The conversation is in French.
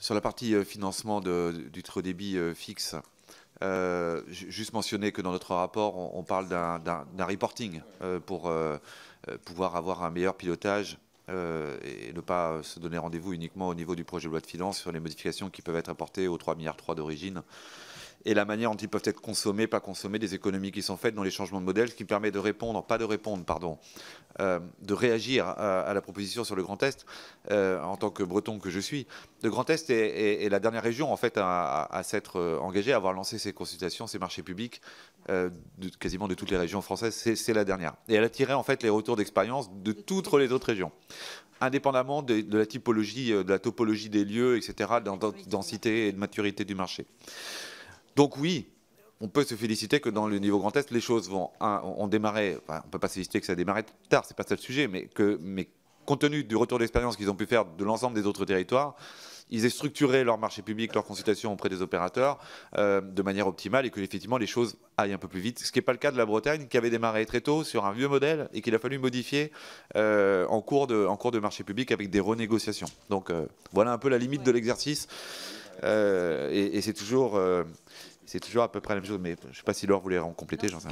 Sur la partie euh, financement du trop débit euh, fixe, euh, juste mentionner que dans notre rapport, on, parle d'un reporting pour pouvoir avoir un meilleur pilotage et ne pas se donner rendez-vous uniquement au niveau du projet de loi de finances sur les modifications qui peuvent être apportées aux 3,3 milliards d'origine et la manière dont ils peuvent être consommés, pas consommés, des économies qui sont faites dans les changements de modèle, ce qui permet de répondre, pas de répondre, pardon, euh, de réagir à, la proposition sur le Grand Est, euh, en tant que breton que je suis. Le Grand Est est, la dernière région, en fait, à, s'être euh, engagée, à avoir lancé ses consultations, ses marchés publics, de, quasiment de toutes les régions françaises, c'est la dernière. Et elle a tiré, en fait, les retours d'expérience de toutes les autres régions indépendamment de, la typologie, de la topologie des lieux, etc., dans, densité et de maturité du marché. Donc oui, on peut se féliciter que dans le niveau Grand Est, les choses vont. on, ne on peut pas se féliciter que ça démarré tard, c'est pas ça le sujet, mais que, compte tenu du retour d'expérience qu'ils ont pu faire de l'ensemble des autres territoires, ils aient structuré leur marché public, leur consultation auprès des opérateurs euh, de manière optimale et que effectivement les choses aillent un peu plus vite. Ce qui n'est pas le cas de la Bretagne qui avait démarré très tôt sur un vieux modèle et qu'il a fallu modifier euh, en, cours de, en cours de marché public avec des renégociations. Donc euh, voilà un peu la limite de l'exercice. Euh, et, c'est toujours, euh, c'est toujours à peu près la même chose. Mais je ne sais pas si Laure voulait en compléter, j'en sais